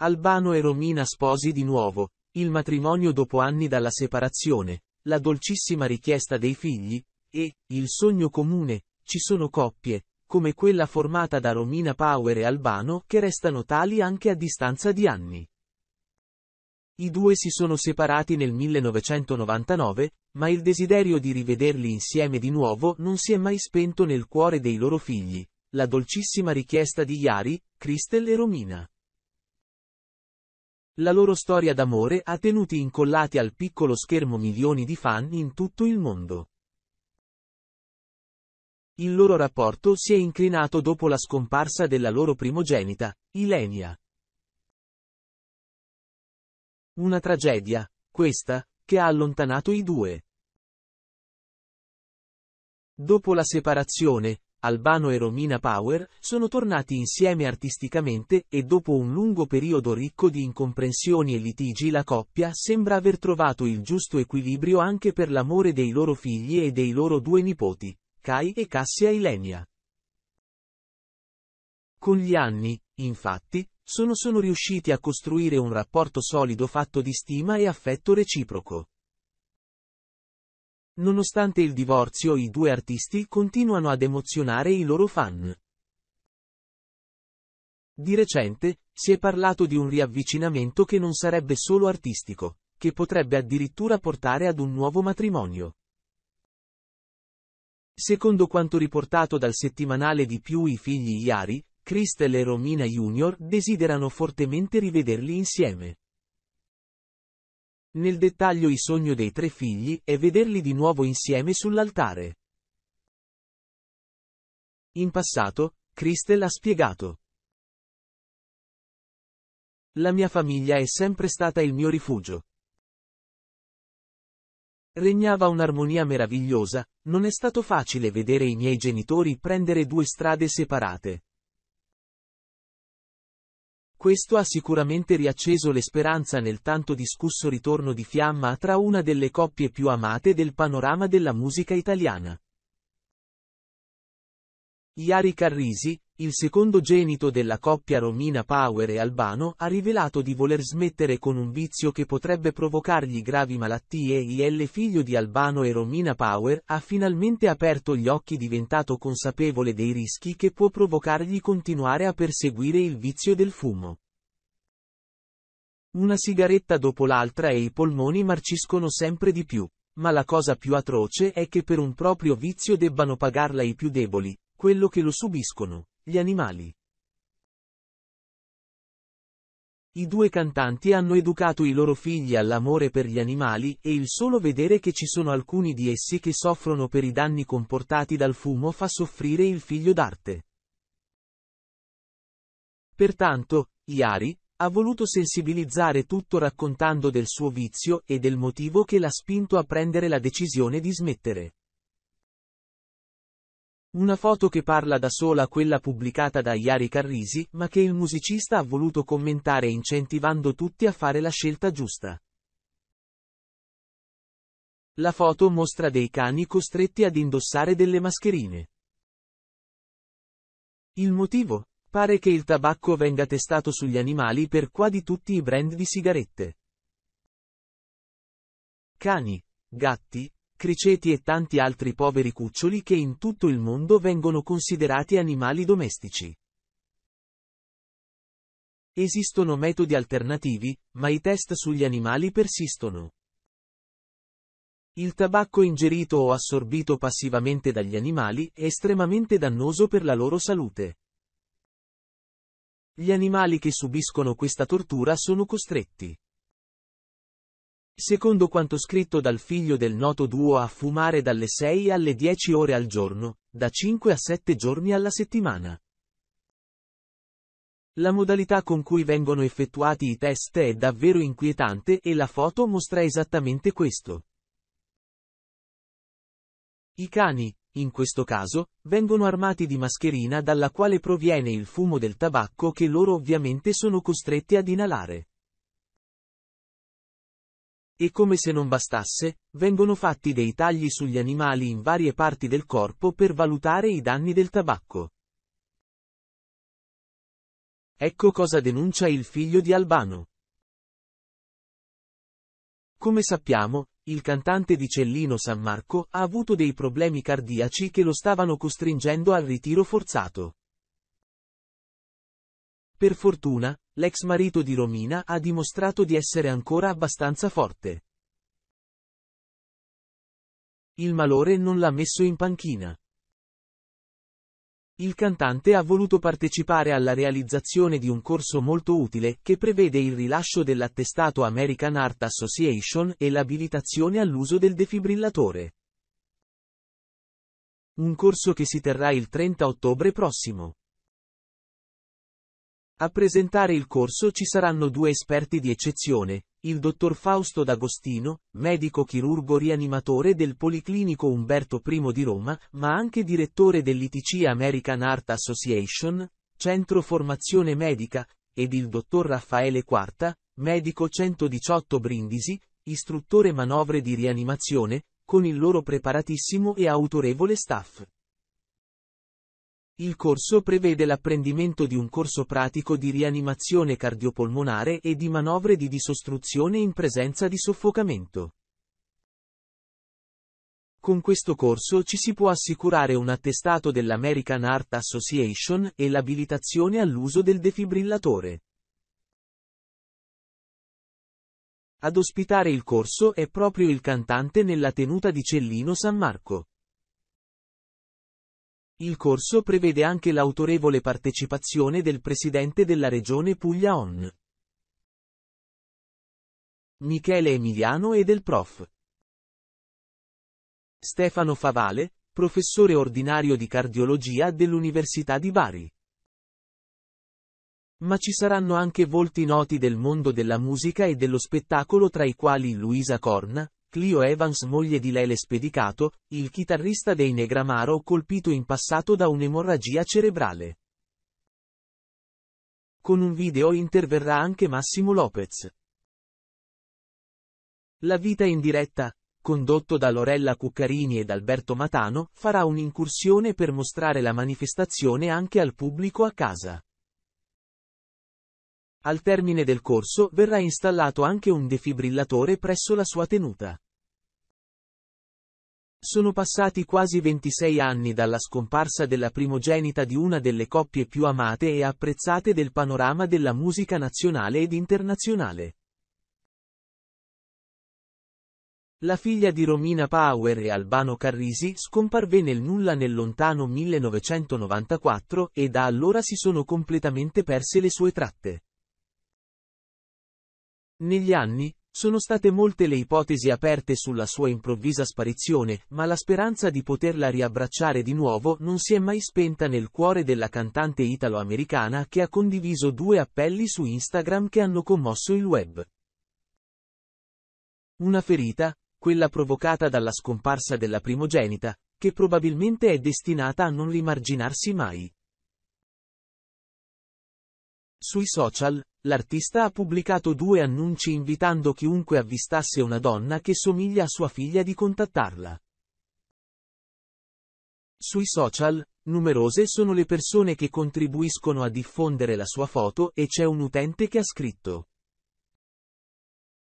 Albano e Romina sposi di nuovo, il matrimonio dopo anni dalla separazione, la dolcissima richiesta dei figli, e, il sogno comune, ci sono coppie, come quella formata da Romina Power e Albano che restano tali anche a distanza di anni. I due si sono separati nel 1999, ma il desiderio di rivederli insieme di nuovo non si è mai spento nel cuore dei loro figli, la dolcissima richiesta di Yari, Christel e Romina. La loro storia d'amore ha tenuti incollati al piccolo schermo milioni di fan in tutto il mondo. Il loro rapporto si è inclinato dopo la scomparsa della loro primogenita, Ilenia. Una tragedia, questa, che ha allontanato i due. Dopo la separazione, Albano e Romina Power, sono tornati insieme artisticamente e dopo un lungo periodo ricco di incomprensioni e litigi la coppia sembra aver trovato il giusto equilibrio anche per l'amore dei loro figli e dei loro due nipoti, Kai e Cassia Ilenia. Con gli anni, infatti, sono sono riusciti a costruire un rapporto solido fatto di stima e affetto reciproco. Nonostante il divorzio i due artisti continuano ad emozionare i loro fan. Di recente, si è parlato di un riavvicinamento che non sarebbe solo artistico, che potrebbe addirittura portare ad un nuovo matrimonio. Secondo quanto riportato dal settimanale di più i figli Iari, Crystal e Romina Jr. desiderano fortemente rivederli insieme. Nel dettaglio il sogno dei tre figli è vederli di nuovo insieme sull'altare. In passato, Christel ha spiegato. La mia famiglia è sempre stata il mio rifugio. Regnava un'armonia meravigliosa, non è stato facile vedere i miei genitori prendere due strade separate. Questo ha sicuramente riacceso le speranza nel tanto discusso ritorno di fiamma tra una delle coppie più amate del panorama della musica italiana. Iari Carrisi, il secondogenito della coppia Romina Power e Albano, ha rivelato di voler smettere con un vizio che potrebbe provocargli gravi malattie. Il figlio di Albano e Romina Power ha finalmente aperto gli occhi diventato consapevole dei rischi che può provocargli continuare a perseguire il vizio del fumo. Una sigaretta dopo l'altra e i polmoni marciscono sempre di più. Ma la cosa più atroce è che per un proprio vizio debbano pagarla i più deboli, quello che lo subiscono, gli animali. I due cantanti hanno educato i loro figli all'amore per gli animali e il solo vedere che ci sono alcuni di essi che soffrono per i danni comportati dal fumo fa soffrire il figlio d'arte. Pertanto, Iari, ha voluto sensibilizzare tutto raccontando del suo vizio e del motivo che l'ha spinto a prendere la decisione di smettere. Una foto che parla da sola a quella pubblicata da Iari Carrisi, ma che il musicista ha voluto commentare incentivando tutti a fare la scelta giusta. La foto mostra dei cani costretti ad indossare delle mascherine. Il motivo? Pare che il tabacco venga testato sugli animali per quasi tutti i brand di sigarette. Cani, gatti, criceti e tanti altri poveri cuccioli che in tutto il mondo vengono considerati animali domestici. Esistono metodi alternativi, ma i test sugli animali persistono. Il tabacco ingerito o assorbito passivamente dagli animali è estremamente dannoso per la loro salute. Gli animali che subiscono questa tortura sono costretti Secondo quanto scritto dal figlio del noto duo a fumare dalle 6 alle 10 ore al giorno, da 5 a 7 giorni alla settimana. La modalità con cui vengono effettuati i test è davvero inquietante e la foto mostra esattamente questo. I cani, in questo caso, vengono armati di mascherina dalla quale proviene il fumo del tabacco che loro ovviamente sono costretti ad inalare. E come se non bastasse, vengono fatti dei tagli sugli animali in varie parti del corpo per valutare i danni del tabacco. Ecco cosa denuncia il figlio di Albano. Come sappiamo, il cantante di Cellino San Marco ha avuto dei problemi cardiaci che lo stavano costringendo al ritiro forzato. Per fortuna, l'ex marito di Romina ha dimostrato di essere ancora abbastanza forte. Il malore non l'ha messo in panchina. Il cantante ha voluto partecipare alla realizzazione di un corso molto utile che prevede il rilascio dell'attestato American Art Association e l'abilitazione all'uso del defibrillatore. Un corso che si terrà il 30 ottobre prossimo. A presentare il corso ci saranno due esperti di eccezione, il dottor Fausto D'Agostino, medico chirurgo rianimatore del Policlinico Umberto I di Roma, ma anche direttore dell'ITC American Art Association, Centro Formazione Medica, ed il dottor Raffaele Quarta, medico 118 Brindisi, istruttore manovre di rianimazione, con il loro preparatissimo e autorevole staff. Il corso prevede l'apprendimento di un corso pratico di rianimazione cardiopolmonare e di manovre di disostruzione in presenza di soffocamento. Con questo corso ci si può assicurare un attestato dell'American Heart Association e l'abilitazione all'uso del defibrillatore. Ad ospitare il corso è proprio il cantante nella tenuta di Cellino San Marco. Il corso prevede anche l'autorevole partecipazione del presidente della regione Puglia-On. Michele Emiliano e del prof. Stefano Favale, professore ordinario di cardiologia dell'Università di Bari. Ma ci saranno anche volti noti del mondo della musica e dello spettacolo tra i quali Luisa Corna, Clio Evans moglie di Lele Spedicato, il chitarrista dei Negramaro colpito in passato da un'emorragia cerebrale. Con un video interverrà anche Massimo Lopez. La vita in diretta, condotto da Lorella Cuccarini ed Alberto Matano, farà un'incursione per mostrare la manifestazione anche al pubblico a casa. Al termine del corso verrà installato anche un defibrillatore presso la sua tenuta. Sono passati quasi 26 anni dalla scomparsa della primogenita di una delle coppie più amate e apprezzate del panorama della musica nazionale ed internazionale. La figlia di Romina Power e Albano Carrisi scomparve nel nulla nel lontano 1994 e da allora si sono completamente perse le sue tratte. Negli anni, sono state molte le ipotesi aperte sulla sua improvvisa sparizione, ma la speranza di poterla riabbracciare di nuovo non si è mai spenta nel cuore della cantante italo-americana che ha condiviso due appelli su Instagram che hanno commosso il web. Una ferita, quella provocata dalla scomparsa della primogenita, che probabilmente è destinata a non rimarginarsi mai. Sui social, L'artista ha pubblicato due annunci invitando chiunque avvistasse una donna che somiglia a sua figlia di contattarla. Sui social, numerose sono le persone che contribuiscono a diffondere la sua foto e c'è un utente che ha scritto.